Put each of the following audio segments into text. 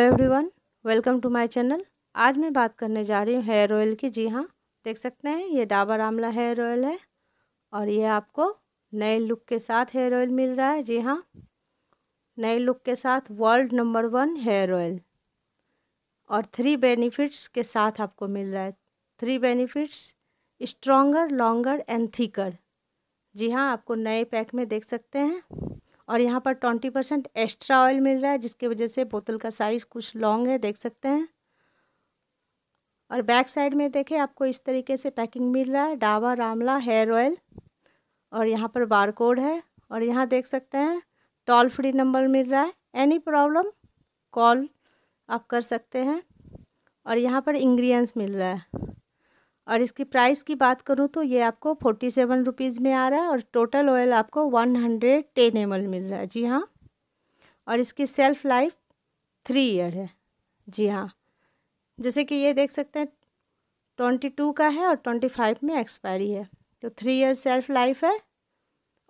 everyone welcome to my channel आज मैं बात करने जा रही हूँ हेयर ऑयल की जी हाँ देख सकते हैं ये डाबर आमला हेयर ऑयल है और ये आपको नए लुक के साथ हेयर ऑयल मिल रहा है जी हाँ नए लुक के साथ world number one hair oil और थ्री बेनिफिट्स के साथ आपको मिल रहा है three benefits stronger longer and thicker जी हाँ आपको नए पैक में देख सकते हैं और यहाँ पर ट्वेंटी परसेंट एक्स्ट्रा ऑयल मिल रहा है जिसकी वजह से बोतल का साइज़ कुछ लॉन्ग है देख सकते हैं और बैक साइड में देखें आपको इस तरीके से पैकिंग मिल रहा है डाबा रामला हेयर ऑयल और यहाँ पर बार कोड है और यहाँ देख सकते हैं टोल फ्री नंबर मिल रहा है एनी प्रॉब्लम कॉल आप कर सकते हैं और यहाँ पर इंग्रेडिएंट्स मिल रहा है और इसकी प्राइस की बात करूँ तो ये आपको फोर्टी सेवन रुपीज़ में आ रहा है और टोटल ऑयल आपको one hundred ten M L मिल रहा है जी हाँ और इसकी सेल्फ लाइफ थ्री ईयर है जी हाँ जैसे कि ये देख सकते हैं ट्वेंटी टू का है और ट्वेंटी फाइव में एक्सपायरी है तो थ्री ईयर सेल्फ लाइफ है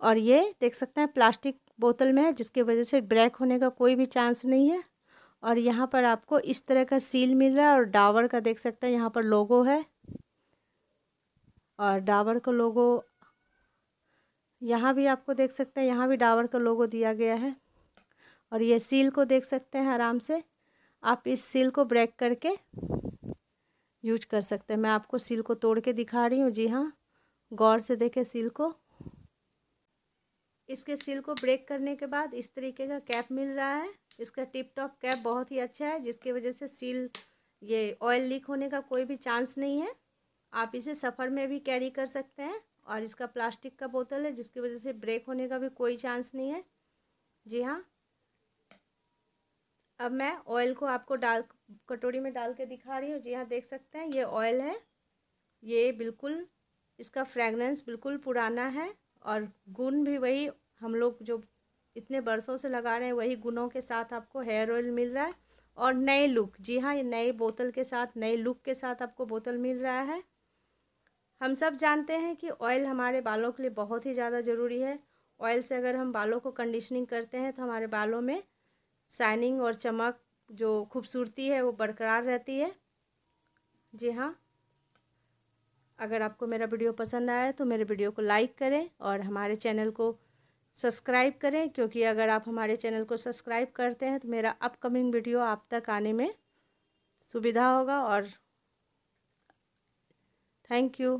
और ये देख सकते हैं प्लास्टिक बोतल में है जिसकी वजह से ब्रेक होने का कोई भी चांस नहीं है और यहाँ पर आपको इस तरह का सील मिल रहा है और डावर का देख सकते हैं यहाँ पर लोगो है और डावर का लोगो यहाँ भी आपको देख सकते हैं यहाँ भी डावर का लोगो दिया गया है और ये सील को देख सकते हैं आराम से आप इस सील को ब्रेक करके यूज कर सकते हैं मैं आपको सील को तोड़ के दिखा रही हूँ जी हाँ गौर से देखें सील को इसके सील को ब्रेक करने के बाद इस तरीके का कैप मिल रहा है इसका टिप टॉप कैप बहुत ही अच्छा है जिसकी वजह से सील ये ऑयल लीक होने का कोई भी चांस नहीं है आप इसे सफ़र में भी कैरी कर सकते हैं और इसका प्लास्टिक का बोतल है जिसकी वजह से ब्रेक होने का भी कोई चांस नहीं है जी हाँ अब मैं ऑयल को आपको डाल कटोरी में डाल के दिखा रही हूँ जी हाँ देख सकते हैं ये ऑयल है ये बिल्कुल इसका फ्रेगनेंस बिल्कुल पुराना है और गुण भी वही हम लोग जो इतने बरसों से लगा रहे हैं वही गुणों के साथ आपको हेयर ऑयल मिल रहा है और नए लुक जी हाँ ये नए बोतल के साथ नए लुक के साथ आपको बोतल मिल रहा है हम सब जानते हैं कि ऑयल हमारे बालों के लिए बहुत ही ज़्यादा ज़रूरी है ऑयल से अगर हम बालों को कंडीशनिंग करते हैं तो हमारे बालों में शाइनिंग और चमक जो खूबसूरती है वो बरकरार रहती है जी हाँ अगर आपको मेरा वीडियो पसंद आया तो मेरे वीडियो को लाइक करें और हमारे चैनल को सब्सक्राइब करें क्योंकि अगर आप हमारे चैनल को सब्सक्राइब करते हैं तो मेरा अपकमिंग वीडियो आप तक आने में सुविधा होगा और ಥ್ಯಾಂಕ್ ಯು